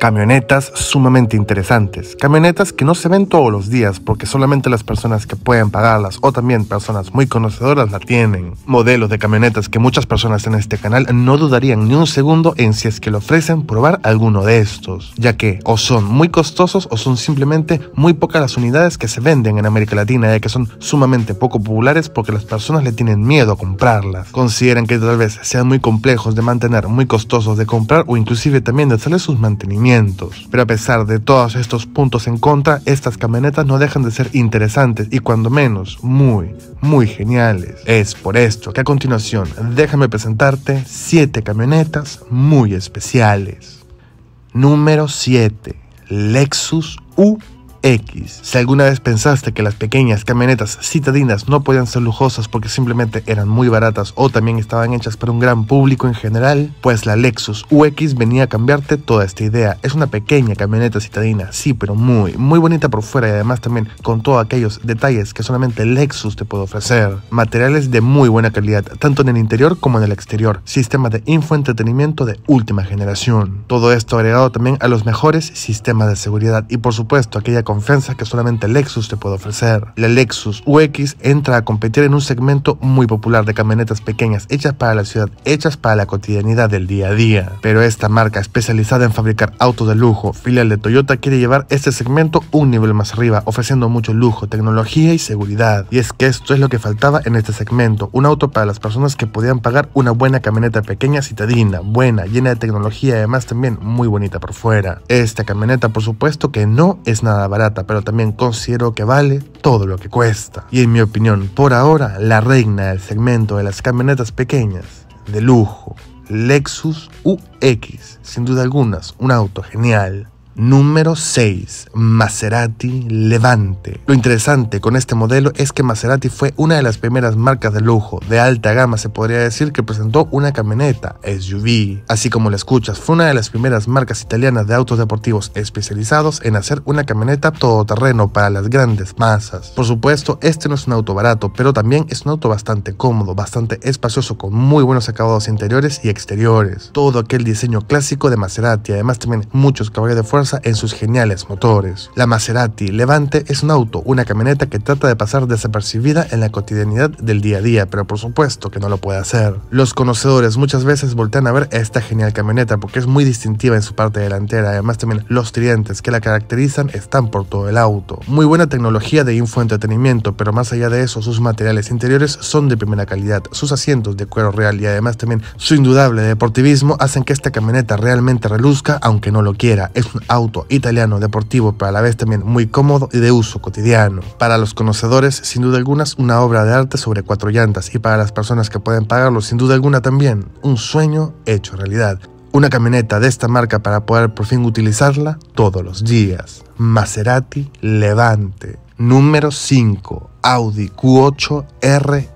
camionetas sumamente interesantes. Camionetas que no se ven todos los días porque solamente las personas que pueden pagarlas o también personas muy conocedoras la tienen. Modelos de camionetas que muchas personas en este canal no dudarían ni un segundo en si es que le ofrecen probar alguno de estos, ya que o son muy costosos o son simplemente muy pocas las unidades que se venden en América Latina, ya que son sumamente poco populares porque las personas le tienen miedo a comprarlas. Consideran que tal vez sean muy complejos de mantener, muy costosos de comprar o inclusive también de hacerle sus mantenimientos pero a pesar de todos estos puntos en contra, estas camionetas no dejan de ser interesantes y cuando menos, muy, muy geniales. Es por esto que a continuación déjame presentarte 7 camionetas muy especiales. Número 7. Lexus U si alguna vez pensaste que las pequeñas camionetas citadinas no podían ser lujosas porque simplemente eran muy baratas o también estaban hechas para un gran público en general, pues la Lexus UX venía a cambiarte toda esta idea. Es una pequeña camioneta citadina, sí, pero muy, muy bonita por fuera y además también con todos aquellos detalles que solamente Lexus te puede ofrecer. Materiales de muy buena calidad, tanto en el interior como en el exterior. Sistema de infoentretenimiento de última generación. Todo esto agregado también a los mejores sistemas de seguridad y por supuesto aquella confianza que solamente Lexus te puede ofrecer. La Lexus UX entra a competir en un segmento muy popular de camionetas pequeñas hechas para la ciudad, hechas para la cotidianidad del día a día. Pero esta marca especializada en fabricar autos de lujo, filial de Toyota, quiere llevar este segmento un nivel más arriba, ofreciendo mucho lujo, tecnología y seguridad. Y es que esto es lo que faltaba en este segmento, un auto para las personas que podían pagar una buena camioneta pequeña citadina, buena, llena de tecnología y además también muy bonita por fuera. Esta camioneta por supuesto que no es nada barata pero también considero que vale todo lo que cuesta. Y en mi opinión, por ahora, la reina del segmento de las camionetas pequeñas, de lujo, Lexus UX, sin duda alguna un auto genial. Número 6. Maserati Levante. Lo interesante con este modelo es que Maserati fue una de las primeras marcas de lujo, de alta gama se podría decir, que presentó una camioneta SUV. Así como la escuchas, fue una de las primeras marcas italianas de autos deportivos especializados en hacer una camioneta todoterreno para las grandes masas. Por supuesto, este no es un auto barato, pero también es un auto bastante cómodo, bastante espacioso, con muy buenos acabados interiores y exteriores. Todo aquel diseño clásico de Maserati, además también muchos caballos de fuerza en sus geniales motores. La Maserati Levante es un auto, una camioneta que trata de pasar desapercibida en la cotidianidad del día a día, pero por supuesto que no lo puede hacer. Los conocedores muchas veces voltean a ver esta genial camioneta porque es muy distintiva en su parte delantera, además también los tridentes que la caracterizan están por todo el auto. Muy buena tecnología de infoentretenimiento, pero más allá de eso, sus materiales interiores son de primera calidad, sus asientos de cuero real y además también su indudable deportivismo hacen que esta camioneta realmente reluzca aunque no lo quiera. Es una auto italiano deportivo, pero a la vez también muy cómodo y de uso cotidiano. Para los conocedores, sin duda alguna, una obra de arte sobre cuatro llantas y para las personas que pueden pagarlo, sin duda alguna también, un sueño hecho realidad. Una camioneta de esta marca para poder por fin utilizarla todos los días. Maserati Levante, número 5. Audi Q8 RS.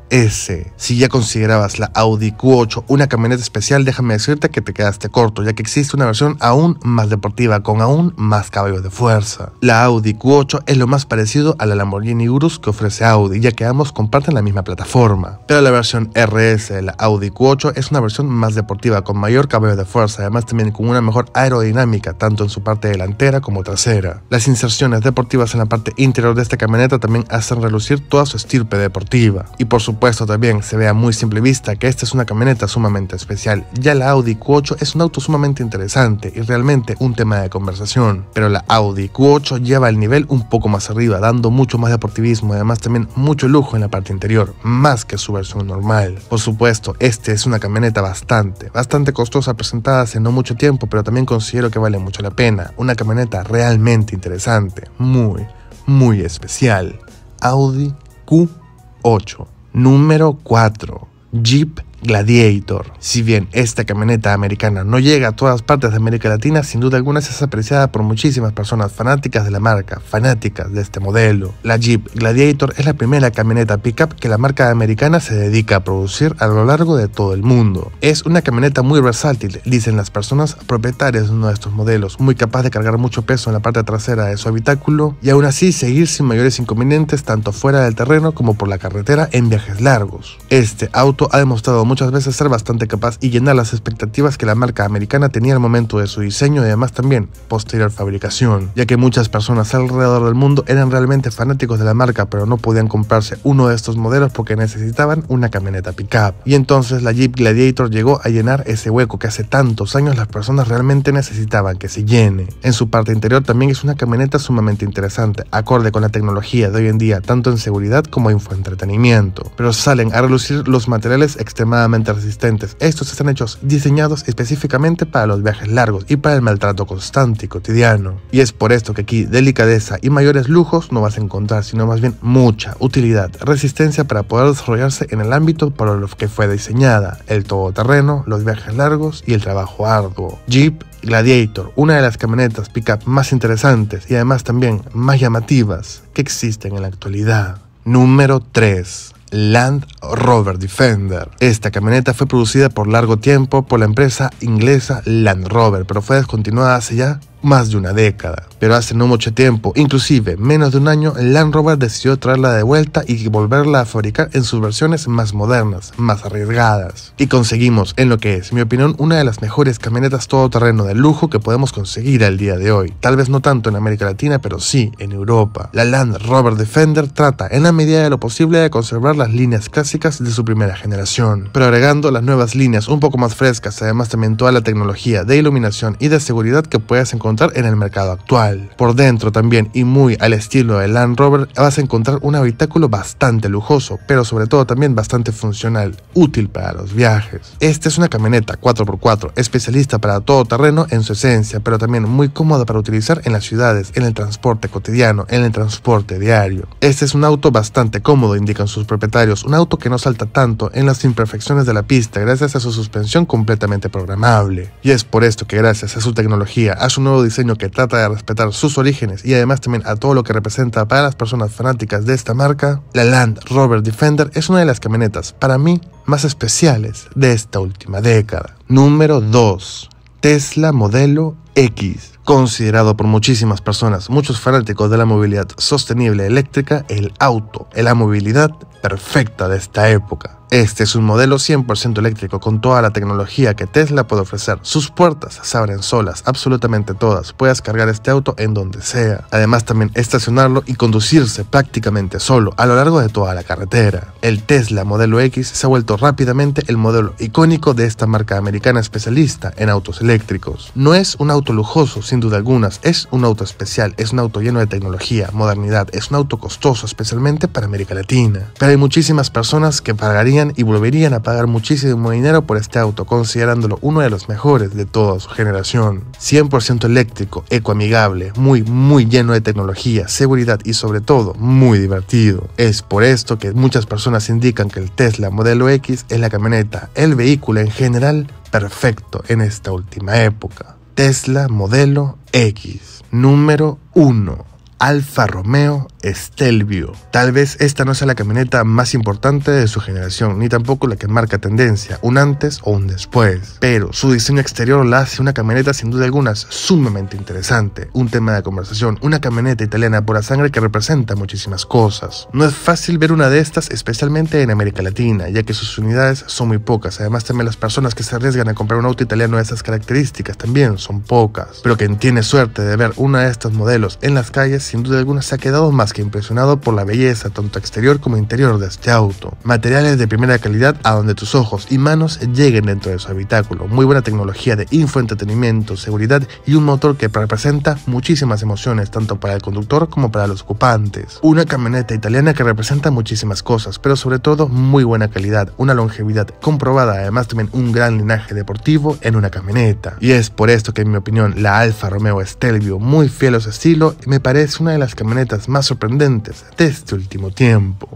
Si ya considerabas la Audi Q8 una camioneta especial, déjame decirte que te quedaste corto, ya que existe una versión aún más deportiva con aún más caballos de fuerza. La Audi Q8 es lo más parecido a la Lamborghini Urus que ofrece Audi, ya que ambos comparten la misma plataforma. Pero la versión RS de la Audi Q8 es una versión más deportiva con mayor caballo de fuerza, además también con una mejor aerodinámica tanto en su parte delantera como trasera. Las inserciones deportivas en la parte interior de esta camioneta también hacen relucir toda su estirpe deportiva. Y por supuesto también se ve a muy simple vista que esta es una camioneta sumamente especial, ya la Audi Q8 es un auto sumamente interesante y realmente un tema de conversación, pero la Audi Q8 lleva el nivel un poco más arriba, dando mucho más deportivismo y además también mucho lujo en la parte interior, más que su versión normal. Por supuesto, este es una camioneta bastante, bastante costosa presentada hace no mucho tiempo, pero también considero que vale mucho la pena, una camioneta realmente interesante, muy, muy especial. Audi Q8. Número 4. Jeep Gladiator. Si bien esta camioneta americana no llega a todas partes de América Latina, sin duda alguna es apreciada por muchísimas personas fanáticas de la marca, fanáticas de este modelo. La Jeep Gladiator es la primera camioneta pickup que la marca americana se dedica a producir a lo largo de todo el mundo. Es una camioneta muy versátil, dicen las personas propietarias de uno de estos modelos, muy capaz de cargar mucho peso en la parte trasera de su habitáculo y aún así seguir sin mayores inconvenientes tanto fuera del terreno como por la carretera en viajes largos. Este auto ha demostrado muchas veces ser bastante capaz y llenar las expectativas que la marca americana tenía al momento de su diseño y además también posterior fabricación, ya que muchas personas alrededor del mundo eran realmente fanáticos de la marca pero no podían comprarse uno de estos modelos porque necesitaban una camioneta pickup. Y entonces la Jeep Gladiator llegó a llenar ese hueco que hace tantos años las personas realmente necesitaban que se llene. En su parte interior también es una camioneta sumamente interesante, acorde con la tecnología de hoy en día, tanto en seguridad como en entretenimiento, pero salen a relucir los materiales extremadamente extremadamente resistentes. Estos están hechos diseñados específicamente para los viajes largos y para el maltrato constante y cotidiano. Y es por esto que aquí delicadeza y mayores lujos no vas a encontrar, sino más bien mucha utilidad, resistencia para poder desarrollarse en el ámbito para lo que fue diseñada, el todoterreno, los viajes largos y el trabajo arduo. Jeep Gladiator, una de las camionetas pickup más interesantes y además también más llamativas que existen en la actualidad. Número 3. Land Rover Defender. Esta camioneta fue producida por largo tiempo por la empresa inglesa Land Rover, pero fue descontinuada hace ya más de una década. Pero hace no mucho tiempo, inclusive menos de un año, Land Rover decidió traerla de vuelta y volverla a fabricar en sus versiones más modernas, más arriesgadas. Y conseguimos, en lo que es, mi opinión, una de las mejores camionetas todoterreno de lujo que podemos conseguir al día de hoy. Tal vez no tanto en América Latina, pero sí en Europa. La Land Rover Defender trata, en la medida de lo posible, de conservar las líneas clásicas de su primera generación, pero agregando las nuevas líneas un poco más frescas, además también toda la tecnología de iluminación y de seguridad que puedas encontrar en el mercado actual. Por dentro también y muy al estilo del Land Rover vas a encontrar un habitáculo bastante lujoso, pero sobre todo también bastante funcional, útil para los viajes. Esta es una camioneta 4x4 especialista para todo terreno en su esencia, pero también muy cómoda para utilizar en las ciudades, en el transporte cotidiano, en el transporte diario. Este es un auto bastante cómodo, indican sus propietarios, un auto que no salta tanto en las imperfecciones de la pista gracias a su suspensión completamente programable. Y es por esto que gracias a su tecnología, a su nuevo diseño que trata de respetar sus orígenes y además también a todo lo que representa para las personas fanáticas de esta marca, la Land Rover Defender es una de las camionetas para mí más especiales de esta última década. Número 2. Tesla modelo X, considerado por muchísimas personas, muchos fanáticos de la movilidad sostenible eléctrica, el auto, la movilidad perfecta de esta época. Este es un modelo 100% eléctrico con toda la tecnología que Tesla puede ofrecer. Sus puertas se abren solas, absolutamente todas. Puedes cargar este auto en donde sea. Además también estacionarlo y conducirse prácticamente solo a lo largo de toda la carretera. El Tesla modelo X se ha vuelto rápidamente el modelo icónico de esta marca americana especialista en autos eléctricos. No es un auto lujoso, sin duda alguna. es un auto especial, es un auto lleno de tecnología, modernidad, es un auto costoso, especialmente para América Latina. Pero hay muchísimas personas que pagarían y volverían a pagar muchísimo dinero por este auto, considerándolo uno de los mejores de toda su generación. 100% eléctrico, ecoamigable, muy, muy lleno de tecnología, seguridad y sobre todo muy divertido. Es por esto que muchas personas indican que el Tesla modelo X es la camioneta, el vehículo en general perfecto en esta última época. Tesla modelo X, número 1, Alfa Romeo Stelvio. Tal vez esta no sea la camioneta más importante de su generación, ni tampoco la que marca tendencia, un antes o un después, pero su diseño exterior la hace una camioneta sin duda alguna sumamente interesante, un tema de conversación, una camioneta italiana pura sangre que representa muchísimas cosas. No es fácil ver una de estas, especialmente en América Latina, ya que sus unidades son muy pocas, además también las personas que se arriesgan a comprar un auto italiano de esas características también son pocas, pero quien tiene suerte de ver una de estas modelos en las calles sin duda alguna se ha quedado más impresionado por la belleza tanto exterior como interior de este auto. Materiales de primera calidad a donde tus ojos y manos lleguen dentro de su habitáculo. Muy buena tecnología de infoentretenimiento, seguridad y un motor que representa muchísimas emociones tanto para el conductor como para los ocupantes. Una camioneta italiana que representa muchísimas cosas, pero sobre todo muy buena calidad, una longevidad comprobada, además también un gran linaje deportivo en una camioneta. Y es por esto que en mi opinión la Alfa Romeo Stelvio, muy fiel a su estilo, me parece una de las camionetas más sorprendentes sorprendentes de este último tiempo.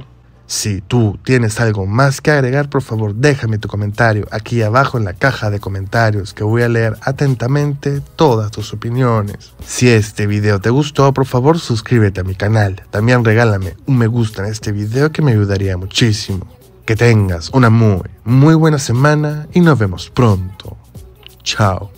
Si tú tienes algo más que agregar, por favor déjame tu comentario aquí abajo en la caja de comentarios que voy a leer atentamente todas tus opiniones. Si este video te gustó, por favor suscríbete a mi canal. También regálame un me gusta en este video que me ayudaría muchísimo. Que tengas una muy, muy buena semana y nos vemos pronto. Chao.